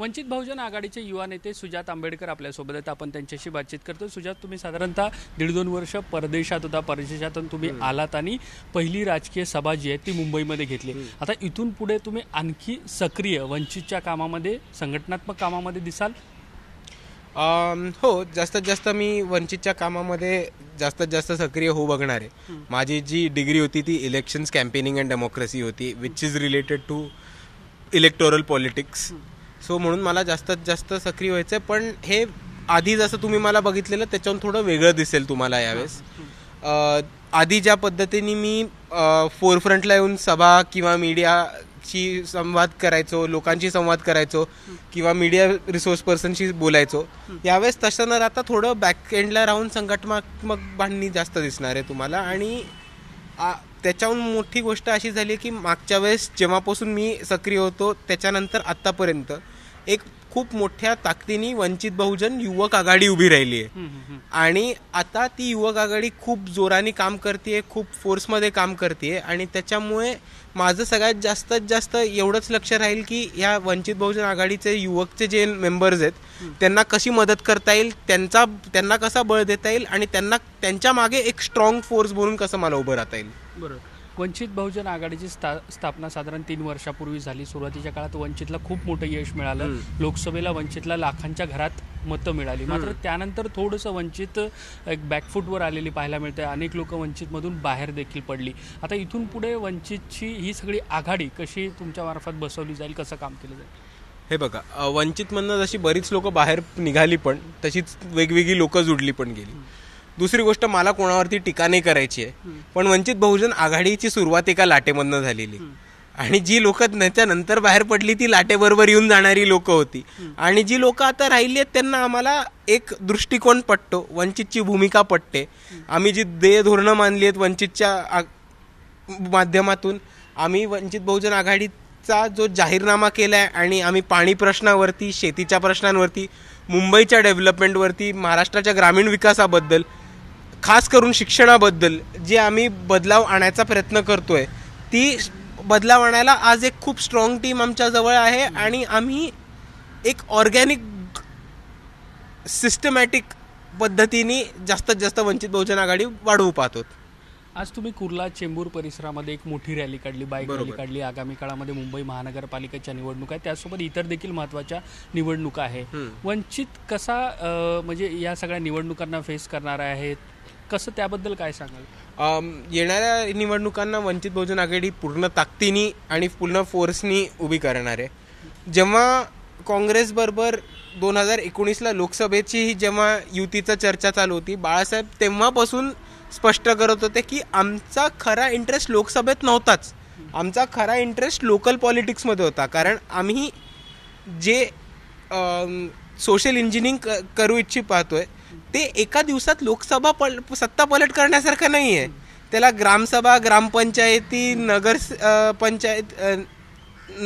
वंचित बहुजन आघाडीचे युवा नेते सुजात आंबेडकर आपल्यासोबत आहेत आपण त्यांच्याशी बातचीत करतो सुजात तुम्ही साधारणतः दीड दोन वर्ष परदेशात होता परदेशातून तुम्ही आलात आणि पहिली राजकीय सभा जी आहे ती मुंबईमध्ये घेतली आता इथून पुढे तुम्ही आणखी सक्रिय वंचितच्या कामामध्ये संघटनात्मक कामामध्ये दिसाल हो जास्तीत जास्त मी वंचितच्या कामामध्ये जास्तीत जास्त सक्रिय होऊ बघणार आहे माझी जी डिग्री होती ती इलेक्शन्स कॅम्पेनिंग अँड डेमोक्रेसी होती which is related to electoral politics so म्हणून मला जास्तीत जास्त सक्रिय व्हायचं आहे पण हे आधी जसं तुम्ही मला बघितलेलं त्याच्याहून थोडं वेगळं दिसेल तुम्हाला यावेळेस आधी ज्या पद्धतीने मी फोरफ्रंटला येऊन सभा किंवा मीडियाशी संवाद करायचो लोकांशी संवाद करायचो किंवा मीडिया रिसोर्स पर्सनशी बोलायचो यावेळेस तसं न राहता थोडं बॅकएंडला राहून संघटनात्मक बांधणी जास्त दिसणार आहे तुम्हाला आणि त्याच्याहून मोठी गोष्ट अशी झाली की मागच्या वेळेस जेव्हापासून मी सक्रिय होतो त्याच्यानंतर आत्तापर्यंत एक खूप मोठ्या ताकदीने वंचित बहुजन युवक आघाडी उभी राहिली आहे आणि आता ती युवक आघाडी खूप जोराने काम करते खूप फोर्समध्ये काम करते आणि त्याच्यामुळे माझं सगळ्यात जास्तीत जास्त एवढंच लक्ष राहील की या वंचित बहुजन आघाडीचे युवकचे जे मेंबर्स आहेत त्यांना कशी मदत करता येईल त्यांचा त्यांना कसा बळ देता येईल आणि त्यांना त्यांच्या मागे एक स्ट्रॉंग फोर्स बनून कसं मला उभं राहता येईल बरोबर वंचित बहुजन आघाडीची स्था स्थापना साधारण तीन वर्षापूर्वी झाली सुरुवातीच्या काळात वंचितला खूप मोठं यश मिळालं लोकसभेला वंचितला लाखांच्या घरात मतं मिळाली मात्र त्यानंतर थोडंसं वंचित एक बॅकफूटवर आलेली पाहायला मिळते अनेक लोक वंचितमधून बाहेर देखील पडली आता इथून पुढे वंचितची ही सगळी आघाडी कशी तुमच्या मार्फत बसवली जाईल कसं काम केलं जाईल हे बघा वंचितमधनं जशी बरीच लोक बाहेर निघाली पण तशीच वेगवेगळी लोकं जुडली पण गेली दुसरी गोष्ट मला कोणावरती टीका नाही करायची आहे पण वंचित बहुजन आघाडीची सुरुवात एका लाटेमधनं झालेली आणि जी लोक त्याच्यानंतर बाहेर पडली ती लाटेबरोबर येऊन जाणारी लोक होती आणि जी लोक आता राहिली आहेत त्यांना आम्हाला एक दृष्टिकोन पटतो वंचितची भूमिका पटते आम्ही जी देय धोरणं मानली आहेत वंचितच्या माध्यमातून आम्ही वंचित बहुजन आघाडीचा जो जाहीरनामा केला आहे आणि आम्ही पाणी प्रश्नावरती शेतीच्या प्रश्नांवरती मुंबईच्या डेव्हलपमेंटवरती महाराष्ट्राच्या ग्रामीण विकासाबद्दल खास करून शिक्षणाबद्दल जे आम्ही बदलाव आणायचा प्रयत्न करतो आहे ती बदलाव आणायला आज एक खूप स्ट्रॉंग टीम आमच्याजवळ आहे आणि आम्ही एक ऑर्गॅनिक सिस्टमॅटिक पद्धतीने जास्तीत जास्त वंचित बहुजन आघाडी वाढवू पाहतो आज तुम्ही कुर्ला चेंबूर परिसरामध्ये एक मोठी रॅली काढली बाईक रॅली काढली आगामी काळामध्ये मुंबई महानगरपालिकेच्या निवडणुका आहेत त्यासोबत इतर देखील महत्वाच्या निवडणुका आहे वंचित कसा म्हणजे या सगळ्या निवडणुकांना फेस करणार आहेत कसं त्याबद्दल काय सांगाल येणाऱ्या निवडणुकांना वंचित बहुजन आघाडी पूर्ण ताकदीनी आणि पूर्ण फोर्सनी उभी करणार आहे जेव्हा काँग्रेसबरोबर दोन हजार एकोणीसला लोकसभेची ही जेव्हा युतीचा चर्चा चालू होती बाळासाहेब तेव्हापासून स्पष्ट करत होते की आमचा खरा इंटरेस्ट लोकसभेत नव्हताच आमचा खरा इंटरेस्ट लोकल पॉलिटिक्समध्ये होता कारण आम्ही जे सोशल इंजिनिअरिंग करू इच्छित पाहतोय ते एका दिवसात लोकसभा पल सत्ता पलट करण्यासारखं नाही आहे त्याला ग्रामसभा ग्रामपंचायती नगर पंचायत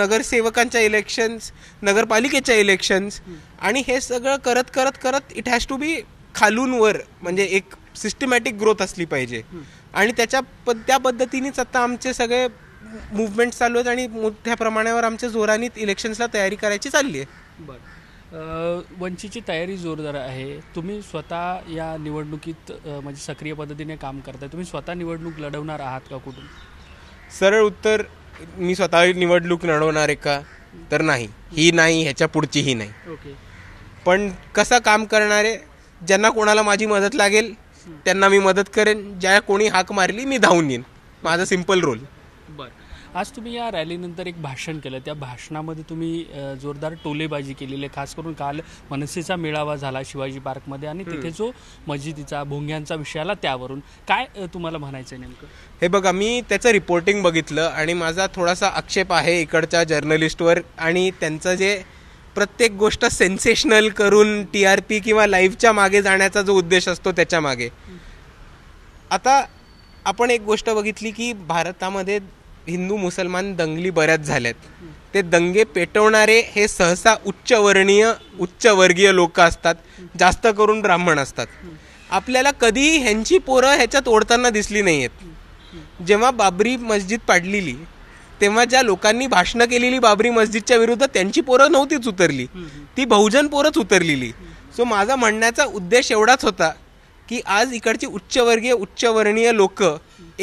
नगरसेवकांच्या इलेक्शन्स नगरपालिकेच्या इलेक्शन्स आणि हे सगळं करत करत करत इट हॅज टू बी खालून वर म्हणजे एक सिस्टमॅटिक ग्रोथ असली पाहिजे आणि त्याच्या त्या पद्धतीनेच आता आमचे सगळे मुवमेंट चालू आहेत आणि मोठ्या प्रमाणावर आमच्या जोराने इलेक्शन्सला तयारी करायची चालली आहे बरं वंचीची तयारी जोरदार आहे तुम्ही स्वतः या निवडणुकीत म्हणजे सक्रिय पद्धतीने काम करताय तुम्ही स्वतः निवडणूक लढवणार आहात का कुठून सरळ उत्तर मी स्वतः निवडणूक लढवणार आहे का तर नाही ही नाही ह्याच्या पुढची ही नाही ओके पण कसं काम करणारे ज्यांना कोणाला माझी मदत लागेल त्यांना मी मदत करेन ज्या कोणी हाक मारली मी धावून येईन माझा सिम्पल रोल बरं आज तुम्ही या रॅलीनंतर एक भाषण केलं त्या भाषणामध्ये तुम्ही जोरदार टोलेबाजी केलेली आहे खास करून काल मनसेचा मेळावा झाला शिवाजी पार्कमध्ये आणि तिथे जो मस्जिदीचा भोंग्यांचा विषय आला त्यावरून काय तुम्हाला म्हणायचं आहे नेमकं हे बघा मी त्याचं रिपोर्टिंग बघितलं आणि माझा थोडासा आक्षेप आहे इकडच्या जर्नलिस्टवर आणि त्यांचं जे प्रत्येक गोष्ट सेन्सेशनल करून टी आर पी किंवा लाईव्हच्या मागे जाण्याचा जो उद्देश असतो त्याच्या मागे आता आपण एक गोष्ट बघितली की भारतामध्ये हिंदू मुसलमान दंगली बऱ्याच झाल्यात ते दंगे पेटवणारे हे सहसा उच्चवर्णीय उच्चवर्गीय लोक असतात जास्त करून ब्राह्मण असतात आपल्याला कधीही ह्यांची पोरं ह्याच्यात ओढताना दिसली नाही आहेत जेव्हा बाबरी मस्जिद पाडलेली तेव्हा ज्या लोकांनी भाषणं केलेली बाबरी मस्जिदच्या विरुद्ध त्यांची पोरं नव्हतीच उतरली ती बहुजन पोरंच उतरलेली सो माझा म्हणण्याचा उद्देश एवढाच होता की आज इकडची उच्चवर्गीय उच्चवर्णीय लोक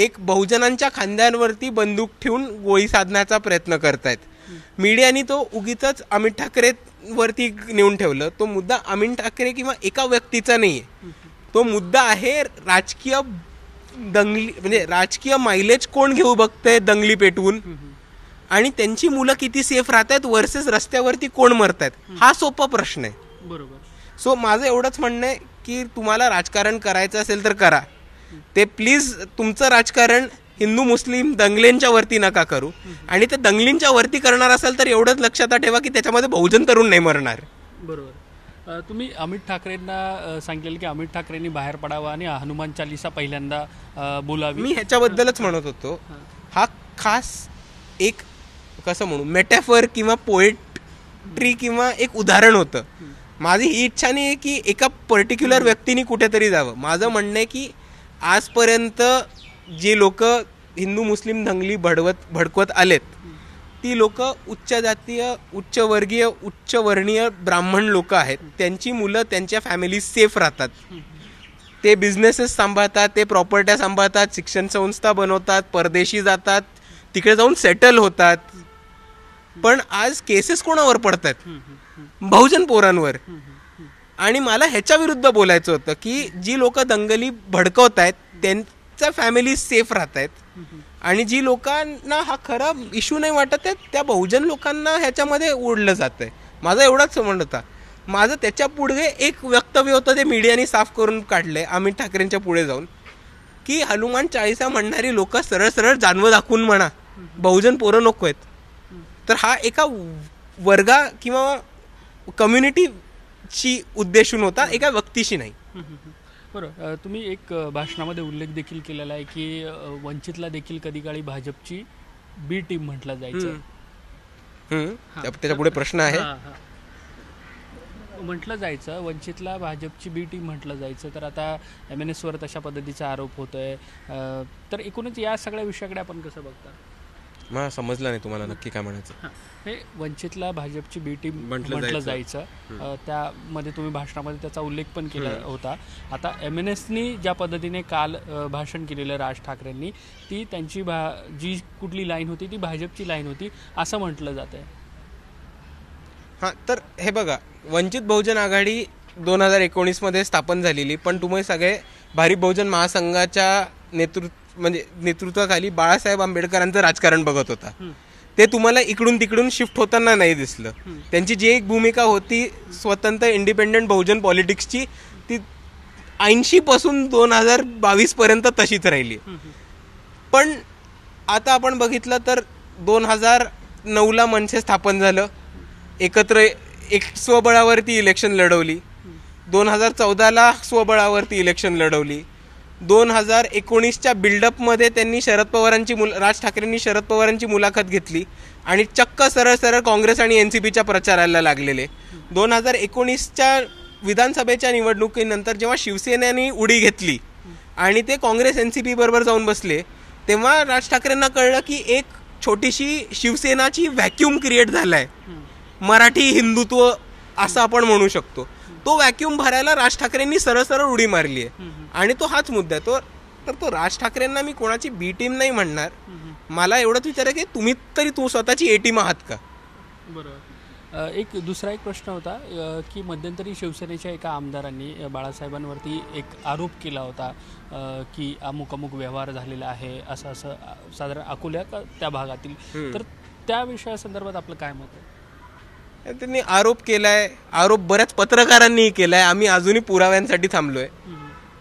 एक बहुजनांच्या खांद्यांवरती बंदूक ठेवून गोळी साधण्याचा प्रयत्न आहेत मीडियाने तो उगीच अमित ठाकरे वरती नेऊन ठेवलं तो मुद्दा अमित ठाकरे किंवा एका व्यक्तीचा नाही तो मुद्दा आहे राजकीय दंगली म्हणजे राजकीय मायलेज कोण घेऊ बघतंय दंगली पेटवून आणि त्यांची मुलं किती सेफ राहत आहेत वर्सेस रस्त्यावरती कोण मरत आहेत हा सोपा प्रश्न आहे बरोबर सो माझं एवढंच म्हणणं आहे की तुम्हाला राजकारण करायचं असेल तर करा ते प्लीज तुमचं राजकारण हिंदू मुस्लिम दंगलींच्या वरती नका करू आणि ते दंगलींच्या वरती करणार असाल तर एवढंच लक्षात ठेवा की त्याच्यामध्ये बहुजन तरुण नाही मरणार बरोबर तुम्ही अमित ठाकरेंना सांगितलेलं की अमित ठाकरेंनी बाहेर पडावा आणि हनुमान चालिसा पहिल्यांदा बोलावी मी ह्याच्याबद्दलच म्हणत होतो हा खास एक कसं म्हणू मेटॅफर किंवा पोएट्री किंवा एक उदाहरण होतं माझी ही इच्छा नाही आहे की एका पर्टिक्युलर व्यक्तीने कुठेतरी जावं माझं म्हणणं आहे की आजपर्यंत जे लोक हिंदू मुस्लिम दंगली भडवत भडकवत आलेत ती लोक उच्च जातीय उच्चवर्गीय उच्चवर्णीय ब्राह्मण लोक आहेत त्यांची मुलं त्यांच्या फॅमिली सेफ राहतात ते बिझनेसेस सांभाळतात ते प्रॉपर्ट्या सांभाळतात शिक्षण संस्था बनवतात परदेशी जातात तिकडे जाऊन सेटल होतात पण आज केसेस कोणावर पडत आहेत बहुजन पोरांवर आणि मला ह्याच्या विरुद्ध बोलायचं होतं की जी लोक दंगली भडकवत आहेत त्यांच्या फॅमिली सेफ राहत आहेत आणि जी लोकांना हा खरा इश्यू नाही वाटत आहे त्या बहुजन लोकांना ह्याच्यामध्ये ओढलं जात आहे माझा एवढाच संबंध होता माझं त्याच्या पुढे एक वक्तव्य होतं ते मीडियाने साफ करून काढलं अमित ठाकरेंच्या पुढे जाऊन की हनुमान चाळीसा म्हणणारी लोक सरळ सरळ जानवं दाखवून म्हणा बहुजन पोरं नको आहेत तर हा एका वर्गा किंवा कम्युनिटीशी उद्देशून होता एका व्यक्तीशी नाही बरोबर तुम्ही एक भाषणामध्ये उल्लेख देखील केलेला आहे की वंचितला देखील कधी काळी भाजपची बी टीम म्हटलं जायचं त्याच्या पुढे प्रश्न आहे म्हटलं जायचं वंचितला भाजपची बी टीम म्हटलं जायचं तर आता एम एन एसवर तशा पद्धतीचा आरोप होतोय तर एकूणच या सगळ्या विषयाकडे आपण कसं बघता मला समजलं नाही तुम्हाला नक्की काय म्हणायचं हे वंचितला भाजपची बी टीम म्हटलं जायचं त्यामध्ये तुम्ही भाषणामध्ये त्याचा उल्लेख पण केला होता आता एम एन एसनी ज्या पद्धतीने काल भाषण केलेलं राज ठाकरेंनी ती त्यांची भा जी कुठली लाईन होती ती भाजपची लाईन होती असं म्हटलं जात आहे हां तर हे बघा वंचित बहुजन आघाडी दोन हजार एकोणीसमध्ये स्थापन झालेली पण तुम्ही सगळे भारी बहुजन महासंघाच्या नेतृत्व म्हणजे नेतृत्वाखाली बाळासाहेब आंबेडकरांचं राजकारण बघत होता ते तुम्हाला इकडून तिकडून शिफ्ट होताना नाही दिसलं त्यांची जी एक भूमिका होती स्वतंत्र इंडिपेंडंट बहुजन पॉलिटिक्सची ती ऐंशी पासून दोन हजार बावीस पर्यंत तशीच राहिली पण आता आपण बघितलं तर दोन हजार नऊला मनसे स्थापन झालं एकत्र एक स्वबळावरती इलेक्शन लढवली दोन हजार चौदाला स्वबळावरती इलेक्शन लढवली दोन हजार एकोणीसच्या बिल्डअपमध्ये त्यांनी शरद पवारांची मुल राज ठाकरेंनी शरद पवारांची मुलाखत घेतली आणि चक्क सरळ सरळ काँग्रेस आणि एन सी पीच्या प्रचाराला लागलेले दोन हजार एकोणीसच्या विधानसभेच्या निवडणुकीनंतर जेव्हा शिवसेनेने उडी घेतली आणि ते काँग्रेस एन सी पी बरोबर जाऊन बसले तेव्हा राज ठाकरेंना कळलं की एक छोटीशी शिवसेनाची व्हॅक्यूम क्रिएट झाला आहे मराठी हिंदुत्व असं आपण म्हणू शकतो तो व्हॅक्युम भरायला राज ठाकरेंनी सरळ सरळ उडी मारली आहे आणि तो हाच मुद्दा आहे तो तर तो राज ठाकरेंना मी कोणाची बी टीम नाही म्हणणार मला एवढंच विचार आहे की तुम्ही तरी तू स्वतःची ए टीम आहात का बरोबर एक दुसरा एक प्रश्न होता की मध्यंतरी शिवसेनेच्या एका आमदारांनी बाळासाहेबांवरती एक आरोप केला होता की अमुक अमुक व्यवहार झालेला आहे असं असं साधारण अकोल्या त्या भागातील तर त्या विषयासंदर्भात आपलं काय मत आहे त्यांनी आरोप केलाय आरोप बऱ्याच पत्रकारांनीही केलाय आम्ही अजूनही पुराव्यांसाठी थांबलोय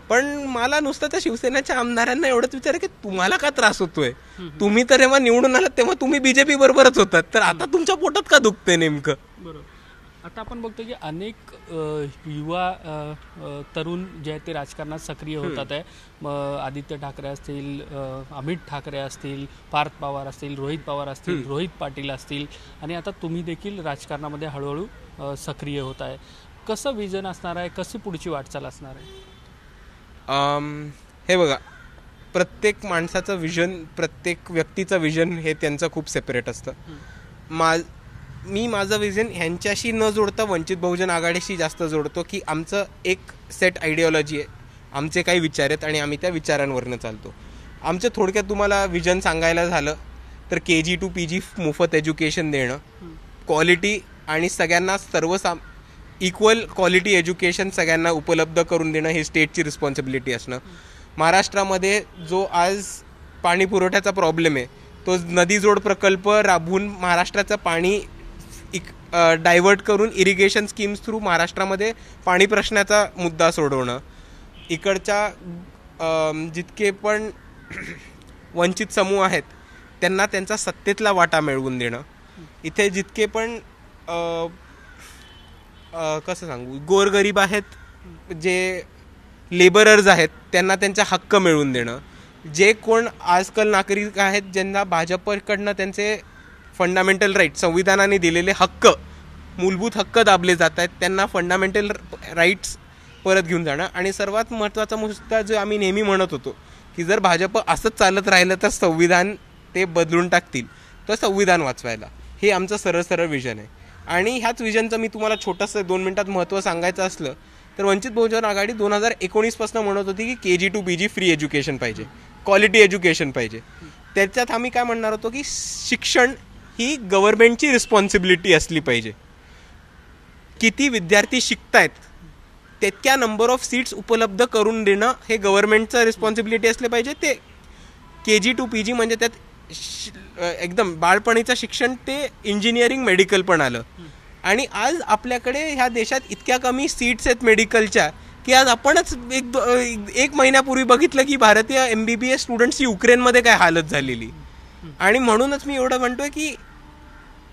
पण मला नुसतं त्या शिवसेनेच्या आमदारांना एवढंच विचार की तुम्हाला का त्रास होतोय तुम्ही तर जेव्हा निवडून आलात तेव्हा तुम्ही बीजेपी बरोबरच होतात तर आता तुमच्या पोटात का दुखते नेमकं आता आपण बघतो की अनेक युवा तरुण जे आहेत ते राजकारणात सक्रिय होतात आहे मग आदित्य ठाकरे असतील अमित ठाकरे असतील पार्थ पवार असतील रोहित पवार असतील रोहित पाटील असतील आणि आता तुम्ही देखील राजकारणामध्ये हळूहळू सक्रिय होत आहे कसं विजन असणार आहे कशी पुढची वाटचाल असणार आहे हे बघा प्रत्येक माणसाचं विजन प्रत्येक व्यक्तीचं विजन हे त्यांचं खूप सेपरेट असतं मा मी माझं विजन ह्यांच्याशी न जोडता वंचित बहुजन आघाडीशी जास्त जोडतो की आमचं एक सेट आयडिओलॉजी आहे आमचे काही विचार आहेत आणि आम्ही त्या विचारांवरनं चालतो आमचं थोडक्यात तुम्हाला विजन सांगायला झालं तर के जी टू पी जी मोफत एज्युकेशन देणं क्वालिटी आणि सगळ्यांना सर्वसाम इक्वल क्वालिटी एज्युकेशन सगळ्यांना उपलब्ध करून देणं हे स्टेटची रिस्पॉन्सिबिलिटी असणं महाराष्ट्रामध्ये जो आज पाणी पुरवठ्याचा प्रॉब्लेम आहे तो नदीजोड प्रकल्प राबवून महाराष्ट्राचं पाणी इक डायव्हर्ट करून इरिगेशन स्कीम्स थ्रू महाराष्ट्रामध्ये पाणी प्रश्नाचा मुद्दा सोडवणं इकडच्या जितके पण वंचित समूह आहेत त्यांना त्यांचा सत्तेतला वाटा मिळवून देणं इथे जितके पण कसं सांगू गोरगरीब आहेत जे लेबरर्स आहेत त्यांना त्यांचा हक्क मिळवून देणं जे कोण आजकाल नागरिक आहेत ज्यांना भाजपकडनं त्यांचे फंडामेंटल राईट संविधानाने दिलेले हक्क मूलभूत हक्क दाबले जात आहेत त्यांना फंडामेंटल राईट्स परत घेऊन जाणं आणि सर्वात महत्त्वाचा मुद्दा जो आम्ही नेहमी म्हणत होतो की जर भाजप असंच चालत राहिलं तर संविधान ते बदलून टाकतील तर संविधान वाचवायला हे आमचं सरळ सरळ विजन आहे आणि ह्याच विजनचं मी तुम्हाला छोटंसं दोन मिनटात महत्त्व सांगायचं असलं तर वंचित बहुजन आघाडी दोन हजार एकोणीसपासून म्हणत होती की K G to P G free education पाहिजे क्वालिटी एज्युकेशन पाहिजे त्याच्यात आम्ही काय म्हणणार होतो की शिक्षण ही गव्हर्नमेंटची रिस्पॉन्सिबिलिटी असली पाहिजे किती विद्यार्थी शिकतायत तितक्या नंबर ऑफ सीट्स उपलब्ध करून देणं हे गव्हर्नमेंटचं रिस्पॉन्सिबिलिटी असले पाहिजे ते के जी टू पी जी म्हणजे त्यात एकदम बाळपणीचं शिक्षण ते इंजिनिअरिंग मेडिकल पण आलं आणि आज आपल्याकडे ह्या देशात इतक्या कमी सीट्स आहेत मेडिकलच्या की आज आपणच एक दो एक महिन्यापूर्वी बघितलं की भारतीय एम बी बी एस स्टुडंट्सची युक्रेनमध्ये काय हालत झालेली आणि म्हणूनच मी एवढं म्हणतोय की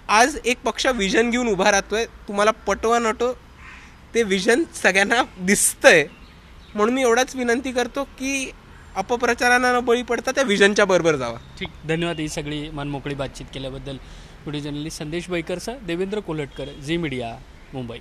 आज एक पक्ष विजन घेऊन उभा राहतो आहे तुम्हाला पटवा नटो ते विजन सगळ्यांना दिसतंय म्हणून मी एवढाच विनंती करतो की अपप्रचारांना न बळी पडता त्या विजनच्या बरोबर जावा ठीक धन्यवाद ही सगळी मनमोकळी बातचीत केल्याबद्दल पुढे journalist Sandesh sir Devendra Kolhatkar Zee media Mumbai